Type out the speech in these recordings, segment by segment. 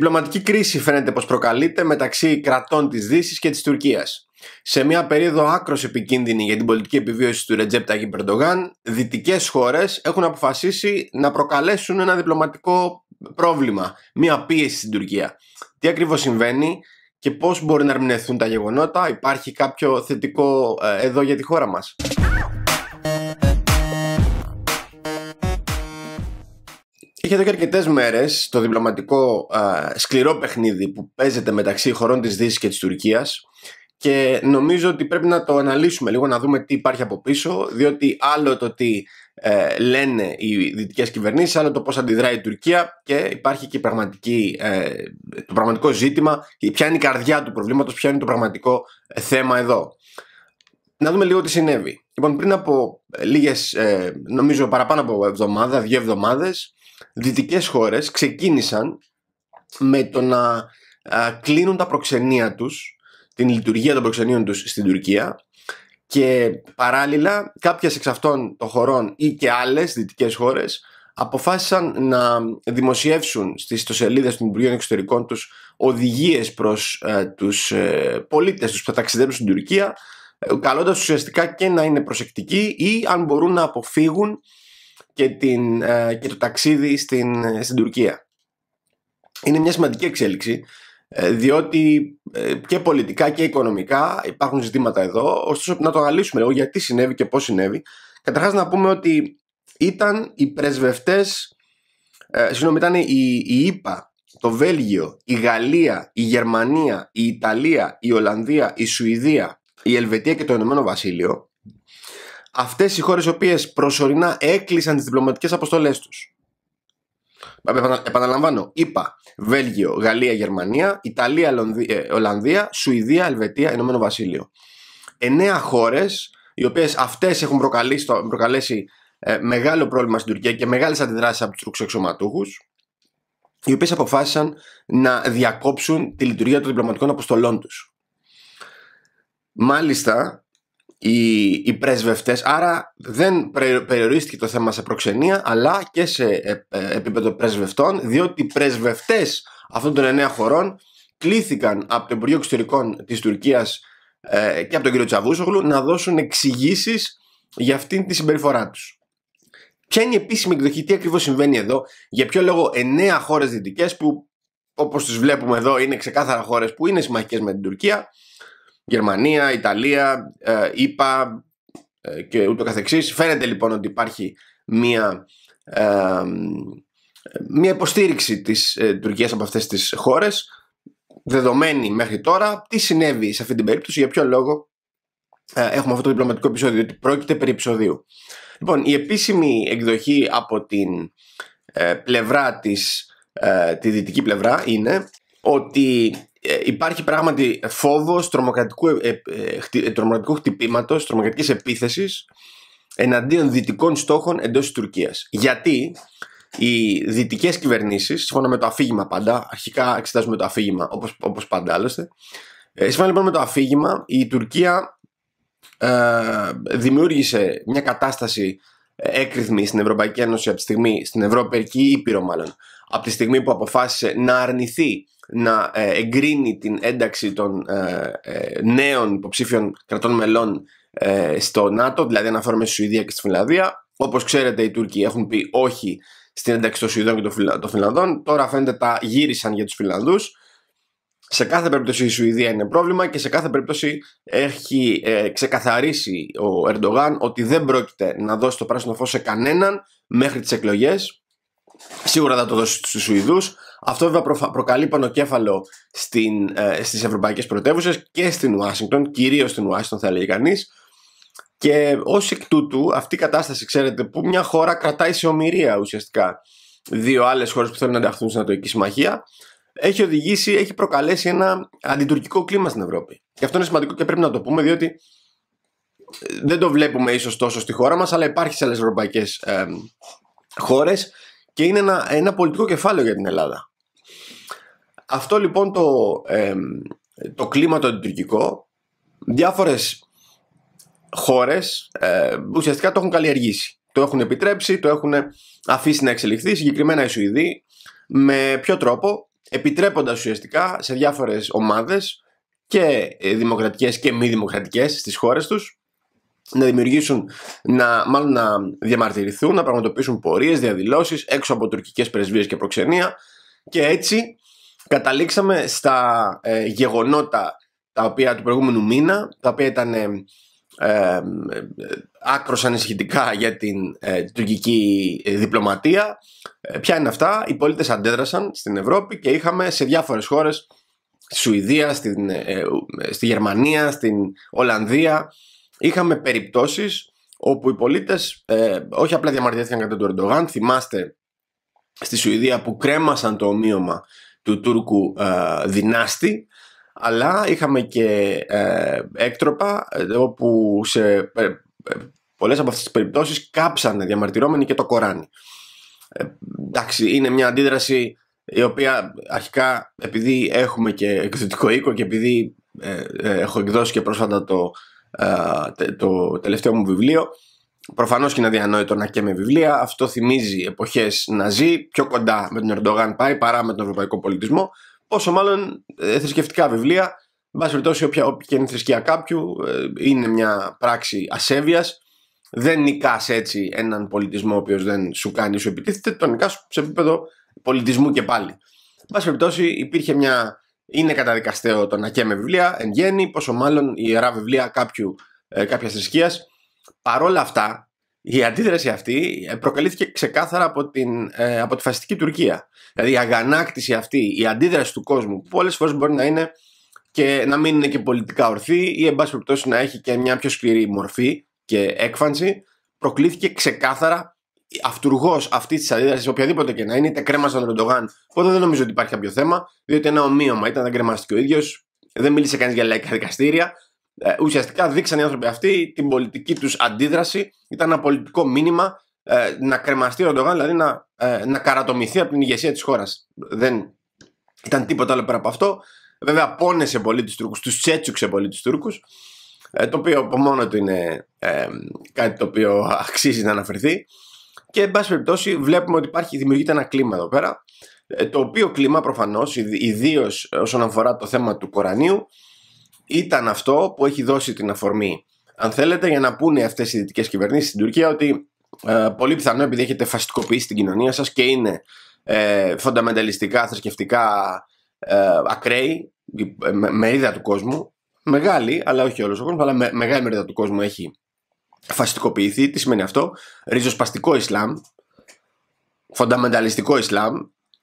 διπλωματική κρίση φαίνεται πως προκαλείται μεταξύ κρατών της Δύσης και της Τουρκίας. Σε μια περίοδο άκρος επικίνδυνη για την πολιτική επιβίωση του Ρετζέπ Ταγί Περντογάν, δυτικές χώρες έχουν αποφασίσει να προκαλέσουν ένα διπλωματικό πρόβλημα, μια πίεση στην Τουρκία. Τι ακριβώς συμβαίνει και πώς μπορεί να ερμηνευθούν τα γεγονότα, υπάρχει κάποιο θετικό ε, εδώ για τη χώρα μας. Είχε εδώ και αρκετές μέρες το διπλωματικό σκληρό παιχνίδι που παίζεται μεταξύ χωρών της Δύσης και της Τουρκίας. Και νομίζω ότι πρέπει να το αναλύσουμε λίγο, να δούμε τι υπάρχει από πίσω, διότι άλλο το τι ε, λένε οι δυτικές κυβερνήσεις, άλλο το πώς αντιδράει η Τουρκία και υπάρχει και πραγματική, ε, το πραγματικό ζήτημα, ποια είναι η καρδιά του προβλήματος, ποια είναι το πραγματικό ε, θέμα εδώ. Να δούμε λίγο τι συνέβη. Λοιπόν, πριν από λίγες, νομίζω παραπάνω από εβδομάδα, δύο εβδομάδες, δυτικές χώρες ξεκίνησαν με το να κλείνουν τα προξενία τους, την λειτουργία των προξενείων τους στην Τουρκία και παράλληλα κάποιες εξ αυτών των χωρών ή και άλλες δυτικές χώρες αποφάσισαν να δημοσιεύσουν στις ιστοσελίδες των Υπουργείων Εξωτερικών τους οδηγίες προς ε, τους ε, πολίτες τους που θα ταξιδέψουν στην Τουρκία ε, καλώντας ουσιαστικά και να είναι προσεκτικοί ή αν μπορούν να αποφύγουν και, την, ε, το ταξίδι στην, στην Τουρκία. Είναι μια σημαντική εξέλιξη ε, διότι ε, και πολιτικά και οικονομικά υπάρχουν ζητήματα εδώ, ωστόσο να το αναλύσουμε λίγο γιατί συνέβη και πώς συνέβη. Καταρχάς να πούμε ότι ήταν οι πρεσβευτές, ε, συγγνώμη ήταν η, η ΙΠΑ, το Βέλγιο, η Γαλλία, η Γερμανία, η Ιταλία, η Ολλανδία, η Σουηδία, η Ελβετία και το Ηνωμένο Βασίλειο Αυτές οι χώρες οι οποίες προσωρινά έκλεισαν τις διπλωματικές αποστολές τους. Ε, επαναλαμβάνω, είπα Βέλγιο, Γαλλία, Γερμανία, Ιταλία, ε, Ολλανδία, Σουηδία, Ελβετία, Ηνωμένο Βασίλειο. Εννέα χώρες οι οποίες αυτές έχουν προκαλέσει, προκαλέσει μεγάλο πρόβλημα στην Τουρκία και μεγάλες αντιδράσεις από τους Τούρκους οι οποίες αποφάσισαν να διακόψουν τη λειτουργία των διπλωματικών αποστολών τους. Μάλιστα, οι, οι πρεσβευτές άρα δεν περιορίστηκε το θέμα σε προξενία αλλά και σε ε, ε, επίπεδο πρεσβευτών διότι οι πρεσβευτές αυτών των εννέα χωρών κλήθηκαν από το Υπουργείο Εξωτερικών της Τουρκίας ε, και από τον κύριο Τσαβούσογλου να δώσουν εξηγήσεις για αυτήν τη συμπεριφορά τους. Ποια είναι η επίσημη εκδοχή, τι ακριβώς συμβαίνει εδώ, για ποιο λόγο εννέα χώρες δυτικές που όπως τις βλέπουμε εδώ είναι ξεκάθαρα χώρες που είναι συμμαχικές με την Τουρκία, Γερμανία, Ιταλία, ε, ΙΠΑ ε, και ούτω καθεξής. Φαίνεται λοιπόν ότι υπάρχει μία, ε, μία υποστήριξη της Τουρκίας από αυτές τις χώρες δεδομένη μέχρι τώρα τι συνέβη σε αυτή την περίπτωση, για ποιο λόγο έχουμε αυτό το διπλωματικό επεισόδιο, ότι πρόκειται περί επεισοδίου. Λοιπόν, η επίσημη εκδοχή από την πλευρά της, τη δυτική πλευρά είναι ότι ε, υπάρχει πράγματι φόβος τρομοκρατικού, ε, ε, ε, τρομοκρατικού χτυπήματος, τρομοκρατικής επίθεσης εναντίον δυτικών στόχων εντός της Τουρκίας. Γιατί οι δυτικές κυβερνήσεις, σύμφωνα με το αφήγημα πάντα, αρχικά εξετάζουμε το αφήγημα όπως, πάντα άλλωστε, ε, σύμφωνα λοιπόν με το αφήγημα η Τουρκία ε, δημιούργησε μια κατάσταση έκριθμη στην Ευρωπαϊκή Ένωση από τη στιγμή, στην Ευρωπαϊκή Ήπειρο μάλλον, από τη στιγμή που αποφάσισε να αρνηθεί να ε, εγκρίνει την ένταξη των ε, ε, νέων υποψήφιων κρατών μελών στο ΝΑΤΟ, δηλαδή αναφέρομαι στη Σουηδία και στη Φιλανδία. Όπως ξέρετε, οι Τούρκοι έχουν πει όχι στην ένταξη των Σουηδών και των Φιλανδών Τώρα φαίνεται τα γύρισαν για τους Φιλανδούς σε κάθε περίπτωση η Σουηδία είναι πρόβλημα και σε κάθε περίπτωση έχει ε, ξεκαθαρίσει ο Ερντογάν ότι δεν πρόκειται να δώσει το πράσινο φως σε κανέναν μέχρι τις εκλογές. Σίγουρα θα το δώσει στους Σουηδούς. Αυτό βέβαια προκαλεί πανοκέφαλο στην, ε, στις ευρωπαϊκές πρωτεύουσες και στην Ουάσιγκτον, κυρίως στην Ουάσιγκτον θα έλεγε κανείς. Και ως εκ τούτου αυτή η κατάσταση ξέρετε που μια χώρα κρατάει σε ομοιρία ουσιαστικά δύο άλλες χώρες που θέλουν να ενταχθούν στην Ατοική Συμμαχία έχει οδηγήσει, έχει προκαλέσει ένα αντιτουρκικό κλίμα στην Ευρώπη. Και αυτό είναι σημαντικό και πρέπει να το πούμε, διότι ε, δεν το βλέπουμε ίσως τόσο στη χώρα μας, αλλά υπάρχει σε άλλες ευρωπαϊκές ε, χώρες και είναι ένα, ένα πολιτικό κεφάλαιο για την Ελλάδα. Αυτό λοιπόν το, το κλίμα το αντιτουρκικό, διάφορες χώρες ουσιαστικά το έχουν καλλιεργήσει. Το έχουν επιτρέψει, το έχουν αφήσει να εξελιχθεί, συγκεκριμένα οι Σουηδοί, με ποιο τρόπο, επιτρέποντας ουσιαστικά σε διάφορες ομάδες και ε, δημοκρατικές και μη δημοκρατικές στις χώρες τους να δημιουργήσουν, να, μάλλον να διαμαρτυρηθούν, να πραγματοποιήσουν πορείες, διαδηλώσεις έξω από τουρκικές πρεσβείες και προξενία και έτσι καταλήξαμε στα ε, γεγονότα τα οποία του προηγούμενου μήνα, τα οποία ήταν ε, ε, ανησυχητικά για την ε, τουρκική διπλωματία. Ε, ποια είναι αυτά, οι πολίτες αντέδρασαν στην Ευρώπη και είχαμε σε διάφορες χώρες, στη Σουηδία, ε, ε, στη Γερμανία, στην Ολλανδία, είχαμε περιπτώσεις όπου οι πολίτες όχι απλά διαμαρτυρήθηκαν κατά τον Ερντογάν, θυμάστε στη Σουηδία που κρέμασαν το ομοίωμα του Τούρκου δυνάστη αλλά είχαμε και ε, έκτροπα ε, όπου σε ε, ε, πολλές από αυτές τις περιπτώσεις κάψανε διαμαρτυρώμενοι και το Κοράνι. Ε, εντάξει, είναι μια αντίδραση η οποία αρχικά επειδή έχουμε και εκδοτικό οίκο και επειδή έχω εκδώσει και πρόσφατα το, το τελευταίο μου βιβλίο Προφανώς και είναι αδιανόητο να καίμε βιβλία. Αυτό θυμίζει εποχές να ζει πιο κοντά με τον Ερντογάν πάει παρά με τον ευρωπαϊκό πολιτισμό. Πόσο μάλλον ε, θρησκευτικά βιβλία. Εν πάση περιπτώσει, όποια και είναι θρησκεία κάποιου, ε, είναι μια πράξη ασέβειας. Δεν νικάς έτσι έναν πολιτισμό ο οποίος δεν σου κάνει ή σου επιτίθεται, τον νικάς σε επίπεδο πολιτισμού και πάλι. Εν πάση περιπτώσει, υπήρχε μια. Είναι καταδικαστέο το να καίμε βιβλία εν γέννη, πόσο μάλλον ιερά βιβλία κάποιου, ε, κάποιας θρησκείας. Παρόλα αυτά, η αντίδραση αυτή ε, προκαλήθηκε ξεκάθαρα από, την, ε, από τη φασιστική Τουρκία. Δηλαδή η αγανάκτηση αυτή, η αντίδραση του κόσμου, που πολλές φορές μπορεί να είναι και να μην είναι και πολιτικά ορθή ή εν πάση περιπτώσει να έχει και μια πιο σκληρή μορφή και έκφανση, προκλήθηκε ξεκάθαρα αυτούργος αυτής της αντίδρασης, οποιαδήποτε και να είναι, είτε κρέμα τον Ροντογάν. Οπότε δεν νομίζω ότι υπάρχει κάποιο θέμα, διότι ένα ομοίωμα ήταν, δεν κρεμάστηκε ο ίδιος, δεν μίλησε κανείς για λαϊκά δικαστήρια, ε, ουσιαστικά δείξαν οι άνθρωποι αυτοί την πολιτική τους αντίδραση. Ήταν ένα πολιτικό μήνυμα ε, να κρεμαστεί ο Ερντογάν, δηλαδή να, ε, να καρατομηθεί από την ηγεσία της χώρας. Δεν ήταν τίποτα άλλο πέρα από αυτό. Βέβαια πόνεσε πολύ τους Τούρκους, τους τσέτσουξε πολύ τους, Τούρκους, το οποίο από μόνο του είναι κάτι το οποίο αξίζει να αναφερθεί. Και εν πάση περιπτώσει βλέπουμε ότι υπάρχει, δημιουργείται ένα κλίμα εδώ πέρα, το οποίο κλίμα προφανώς, ιδίως όσον αφορά το θέμα του Κορανίου, ήταν αυτό που έχει δώσει την αφορμή, αν θέλετε, για να πούνε αυτές οι δυτικές κυβερνήσεις στην Τουρκία ότι ε, πολύ πιθανό επειδή έχετε φασιστικοποιήσει την κοινωνία σας και είναι ε, φονταμενταλιστικά, θρησκευτικά ε, ακραίοι, με, μερίδα του κόσμου, μεγάλη, αλλά όχι όλος ο κόσμος, αλλά με, μεγάλη μερίδα του κόσμου έχει φασιστικοποιηθεί. Τι σημαίνει αυτό, ριζοσπαστικό Ισλάμ, φονταμενταλιστικό Ισλάμ,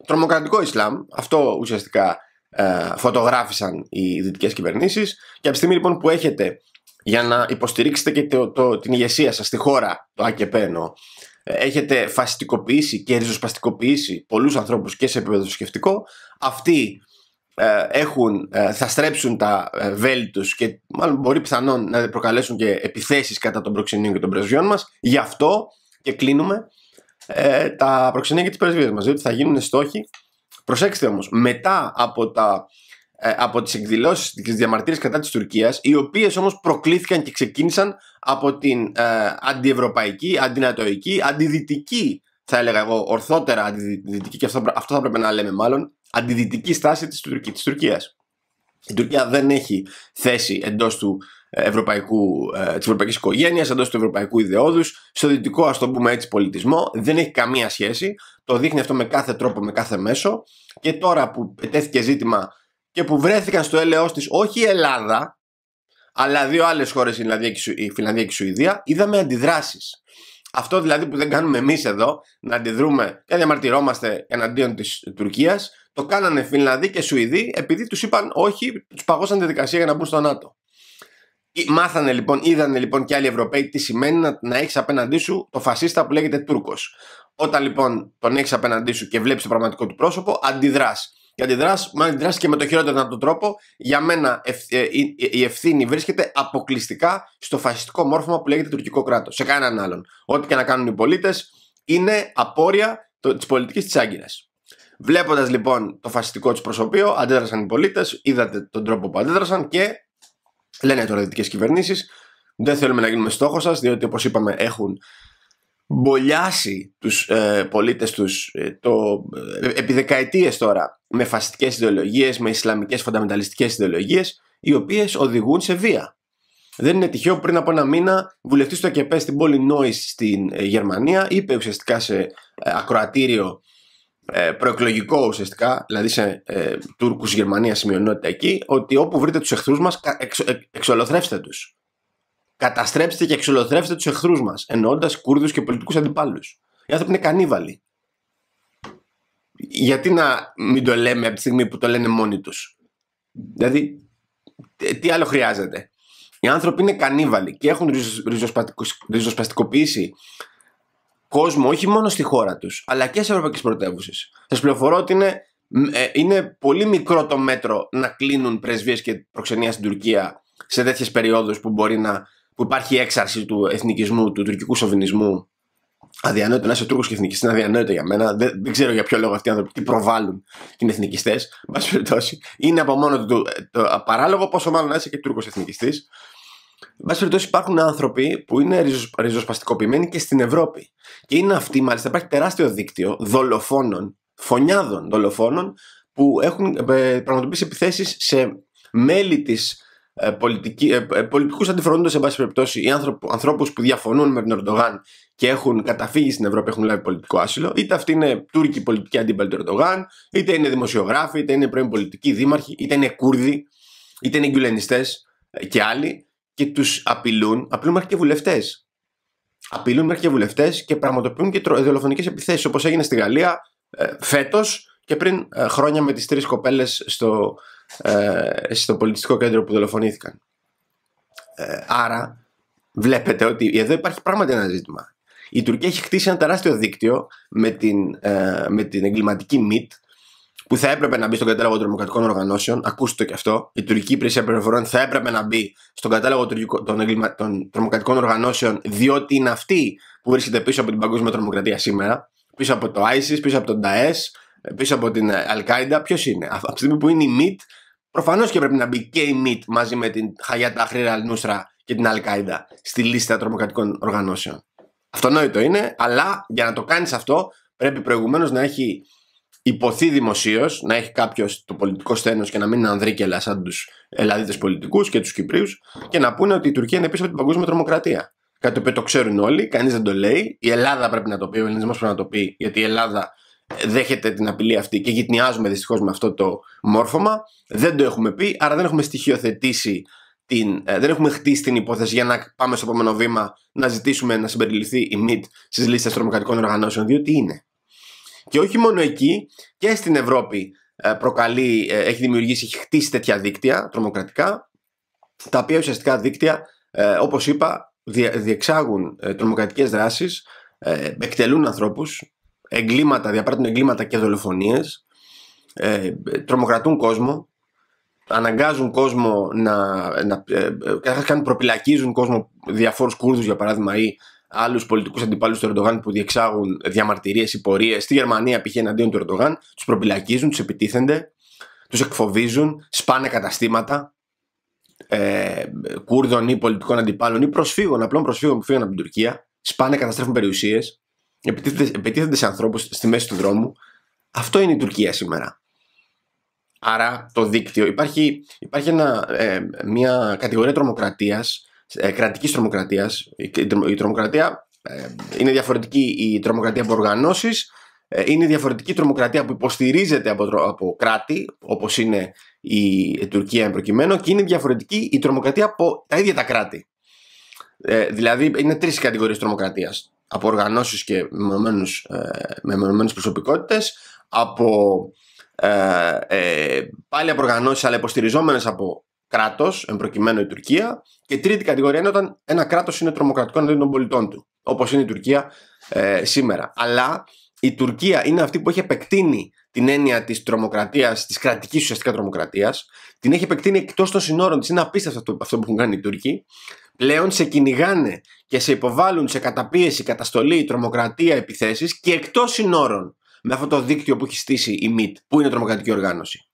τρομοκρατικό Ισλάμ, αυτό ουσιαστικά ε, φωτογράφησαν οι δυτικές κυβερνήσεις. και από τη στιγμή λοιπόν που έχετε για να υποστηρίξετε και την ηγεσία σας στη χώρα, το ΑΚΕΠΕΝΟ, ε, έχετε φασιστικοποιήσει και ριζοσπαστικοποιήσει πολλούς ανθρώπους και σε επίπεδο σκεφτικό, αυτοί ε, έχουν, θα στρέψουν τα ε, βέλη τους και μάλλον μπορεί πιθανόν να προκαλέσουν και επιθέσεις κατά των προξενείων και των πρεσβειών μας. Γι' αυτό και κλείνουμε τα προξενία και τις πρεσβείες μας διότι θα γίνουν στόχοι Προσέξτε όμως, μετά από, τα, ε, από τις εκδηλώσεις, τις διαμαρτύρες κατά της Τουρκίας, οι οποίες όμως προκλήθηκαν και ξεκίνησαν από την ε, αντιευρωπαϊκή, αντινατοϊκή, αντιδυτική, θα έλεγα εγώ, ορθότερα αντιδυτική, και αυτό, αυτό θα πρέπει να λέμε μάλλον, αντιδυτική στάση της Τουρκία. Τουρκίας. Η Τουρκία δεν έχει θέση εντός του ευρωπαϊκού, ε, της ευρωπαϊκής οικογένειας, εντός του ευρωπαϊκού ιδεώδους, στο δυτικό ας το πούμε έτσι πολιτισμό, δεν έχει καμία σχέση, το δείχνει αυτό με κάθε τρόπο, με κάθε μέσο και τώρα που πετέθηκε ζήτημα και που βρέθηκαν στο έλεος της όχι η Ελλάδα, αλλά δύο άλλες χώρες, η Φιλανδία και η Σουηδία, είδαμε αντιδράσεις. Αυτό δηλαδή που δεν κάνουμε εμείς εδώ, να αντιδρούμε και διαμαρτυρόμαστε εναντίον της Τουρκίας, το κάνανε Φιλανδοί και Σουηδοί επειδή τους είπαν όχι, τους παγώσαν τη δικασία για να μπουν στο ΝΑΤΟ. Μάθανε λοιπόν, είδανε λοιπόν και άλλοι Ευρωπαίοι τι σημαίνει να, να έχεις απέναντί σου το φασίστα που λέγεται Τούρκος. Όταν λοιπόν τον έχεις απέναντί σου και βλέπεις το πραγματικό του πρόσωπο, αντιδράς. Και αντιδράς, αντιδράσει και με το χειρότερο δυνατό τρόπο. Για μένα ε, η ευθύνη βρίσκεται αποκλειστικά στο φασιστικό μόρφωμα που λέγεται τουρκικό κράτος. Σε κανέναν άλλον. Ό,τι και να κάνουν οι πολίτες είναι απόρρια της πολιτικής της Άγκυρας. Βλέποντας λοιπόν το φασιστικό του προσωπείο, αντέδρασαν οι πολίτες, είδατε τον τρόπο που αντέδρασαν και Λένε τώρα δυτικές κυβερνήσεις, δεν θέλουμε να γίνουμε στόχος σας, διότι όπως είπαμε έχουν μπολιάσει τους ε, πολίτες τους ε, το, ε, επί δεκαετίες τώρα με φασιστικές ιδεολογίες, με ισλαμικές φονταμενταλιστικές ιδεολογίες οι οποίες οδηγούν σε βία. Δεν είναι τυχαίο πριν από ένα μήνα βουλευτής του ΑΚΕΠΕ στην πόλη νόης στην ε, Γερμανία είπε ουσιαστικά σε ε, ακροατήριο ε, προεκλογικό ουσιαστικά, δηλαδή σε ε, Τούρκους Γερμανίας σημειονότητα εκεί, ότι όπου βρείτε τους εχθρούς μας ε, εξολοθρέψτε τους. Καταστρέψτε και εξολοθρέψτε τους εχθρούς μας, εννοώντας Κούρδους και πολιτικούς αντιπάλους. Οι άνθρωποι είναι κανίβαλοι. Γιατί να μην το λέμε από τη στιγμή που το λένε μόνοι τους. Δηλαδή, ε, τι άλλο χρειάζεται. Οι άνθρωποι είναι κανίβαλοι και έχουν ριζοσπαστικοποιήσει κόσμο, όχι μόνο στη χώρα τους, αλλά και σε ευρωπαϊκές πρωτεύουσες. Σας πληροφορώ ότι ε, είναι, πολύ μικρό το μέτρο να κλείνουν πρεσβείες και προξενία στην Τουρκία σε τέτοιες περιόδους που, που υπάρχει έξαρση του εθνικισμού, του τουρκικού σοβινισμού. Αδιανόητο να είσαι Τούρκος και εθνικιστή είναι αδιανόητο για μένα. Δεν, ξέρω για ποιο λόγο αυτοί οι άνθρωποι τι προβάλλουν και είναι εθνικιστέ. Μπα περιπτώσει, είναι από μόνο του το, ε, το, πόσο μάλλον να είσαι και Τούρκος εθνικιστής. Εν πάση περιπτώσει, υπάρχουν άνθρωποι που είναι ριζοσπαστικοποιημένοι και στην Ευρώπη. Και είναι αυτοί, μάλιστα, υπάρχει τεράστιο δίκτυο δολοφόνων, φωνιάδων δολοφόνων, που έχουν ε, ε, πραγματοποιήσει επιθέσεις σε μέλη της ε, ε πολιτικού αντιφρονούντε, εν πάση περιπτώσει, ή ανθρώπους που διαφωνούν με τον Ερντογάν και έχουν καταφύγει στην Ευρώπη, έχουν λάβει πολιτικό άσυλο. Είτε αυτοί είναι Τούρκοι πολιτικοί αντίπαλοι του Ερντογάν, είτε είναι δημοσιογράφοι, είτε είναι πρώην πολιτικοί δήμαρχοι, είτε είναι Κούρδοι, είτε είναι Γκουλενιστέ και άλλοι και τους απειλούν, απειλούν μέχρι και βουλευτές. Απειλούν μέχρι και βουλευτές και πραγματοποιούν και δολοφονικές επιθέσεις όπως έγινε στη Γαλλία φέτο ε, φέτος και πριν ε, χρόνια με τις τρεις κοπέλες στο, ε, στο πολιτιστικό κέντρο που δολοφονήθηκαν. άρα βλέπετε ότι εδώ υπάρχει πράγματι ένα ζήτημα. Η Τουρκία έχει χτίσει ένα τεράστιο δίκτυο με την, την εγκληματική ΜΙΤ που θα έπρεπε να μπει στον κατάλογο των τρομοκρατικών οργανώσεων. Ακούστε το και αυτό. Η τουρκική υπηρεσία πληροφοριών θα έπρεπε να μπει στον κατάλογο των, των τρομοκρατικών οργανώσεων, διότι είναι αυτή που βρίσκεται πίσω από την παγκόσμια τρομοκρατία σήμερα. Πίσω από το ISIS, πίσω από τον ΤΑΕΣ, πίσω από την Αλ-Κάιντα. Ποιος είναι. Από τη στιγμή που είναι η MIT, προφανώς και πρέπει να μπει και η MIT μαζί με την Χαγιά Τάχρηρα και την al στη λίστα τρομοκρατικών οργανώσεων. Αυτονόητο είναι, αλλά για να το κάνεις αυτό πρέπει προηγουμένως να έχει υποθεί δημοσίως, να έχει κάποιος το πολιτικό στένο και να μην είναι ανδρίκελα σαν τους Ελλαδίτε πολιτικούς και τους Κυπρίους και να πούνε ότι η Τουρκία είναι πίσω από την παγκόσμια τρομοκρατία. Κάτι το το ξέρουν όλοι, κανείς δεν το λέει. Η Ελλάδα πρέπει να το πει, ο Ελληνισμός πρέπει να το πει, γιατί η Ελλάδα ε, δέχεται την απειλή αυτή και γυτνιάζουμε δυστυχώς με αυτό το μόρφωμα. Δεν το έχουμε πει, άρα δεν έχουμε στοιχειοθετήσει την, ε, δεν έχουμε χτίσει την υπόθεση για να πάμε στο επόμενο βήμα να ζητήσουμε να συμπεριληφθεί η ΜΙΤ στις λίστες τρομοκρατικών οργανώσεων, διότι είναι. Και όχι μόνο εκεί, και στην Ευρώπη ε, προκαλεί, ε, έχει δημιουργήσει, έχει χτίσει τέτοια δίκτυα τρομοκρατικά, τα οποία ουσιαστικά δίκτυα, ε, όπως είπα, διεξάγουν τρομοκρατικές δράσεις, εκτελούν ανθρώπους, εγκλήματα, διαπράττουν εγκλήματα και δολοφονίες, τρομοκρατούν κόσμο, αναγκάζουν κόσμο να, να, να προπυλακίζουν κόσμο διαφόρους Κούρδους για παράδειγμα ή άλλους πολιτικούς αντιπάλους του Ερντογάν που διεξάγουν διαμαρτυρίες ή πορείες στη Γερμανία, π.χ. εναντίον του Ερντογάν, τους προπυλακίζουν, τους επιτίθενται, τους εκφοβίζουν, σπάνε καταστήματα ε, Κούρδων ή πολιτικών αντιπάλων ή προσφύγων, απλών προσφύγων που φύγαν από την Τουρκία, σπάνε, καταστρέφουν περιουσίες, επιτίθενται, επιτίθενται σε ανθρώπους στη μέση του δρόμου. Αυτό είναι η Τουρκία σήμερα. περιουσιε επιτιθενται σε ανθρωπου στη μεση του δρομου αυτο ειναι η τουρκια σημερα αρα το δίκτυο. Υπάρχει, υπάρχει ε, μια κατηγορία τρομοκρατίας ε, κρατικής τρομοκρατίας. Η, η τρομοκρατία ε, είναι διαφορετική η τρομοκρατία από οργανώσεις, ε, είναι διαφορετική η τρομοκρατία που υποστηρίζεται από, από κράτη, όπως είναι η, η Τουρκία προκειμένου, και είναι διαφορετική η τρομοκρατία από τα ίδια τα κράτη. Ε, δηλαδή είναι τρεις κατηγορίες τρομοκρατίας, Από οργανώσεις και μεμονωμένε ε, προσωπικότητες, από ε, ε, πάλι από οργανώσεις, αλλά υποστηριζόμενες από κράτος, εμπροκειμένου η Τουρκία. Και τρίτη κατηγορία είναι όταν ένα κράτος είναι τρομοκρατικό εναντίον των πολιτών του, όπως είναι η Τουρκία ε, σήμερα. Αλλά η Τουρκία είναι αυτή που έχει επεκτείνει την έννοια της τρομοκρατίας, της κρατικής ουσιαστικά τρομοκρατίας, την έχει επεκτείνει εκτός των συνόρων της. Είναι απίστευτο αυτό, αυτό που έχουν κάνει οι Τούρκοι. Πλέον σε κυνηγάνε και σε υποβάλλουν σε καταπίεση, καταστολή, τρομοκρατία, επιθέσεις και εκτός συνόρων με αυτό το δίκτυο που έχει στήσει η ΜΙΤ, που είναι τρομοκρατική οργάνωση.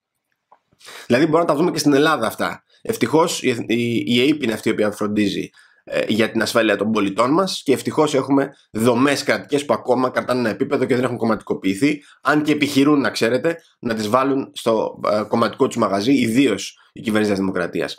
Δηλαδή μπορούμε να τα δούμε και στην Ελλάδα αυτά. Ευτυχώς η ΕΕΠ είναι αυτή η οποία φροντίζει ε, για την ασφάλεια των πολιτών μας και ευτυχώς έχουμε δομές κρατικές που ακόμα κρατάνε ένα επίπεδο και δεν έχουν κομματικοποιηθεί. Αν και επιχειρούν, να ξέρετε, να τις βάλουν στο ε, κομματικό τους μαγαζί, ιδίως η κυβέρνηση της Δημοκρατίας.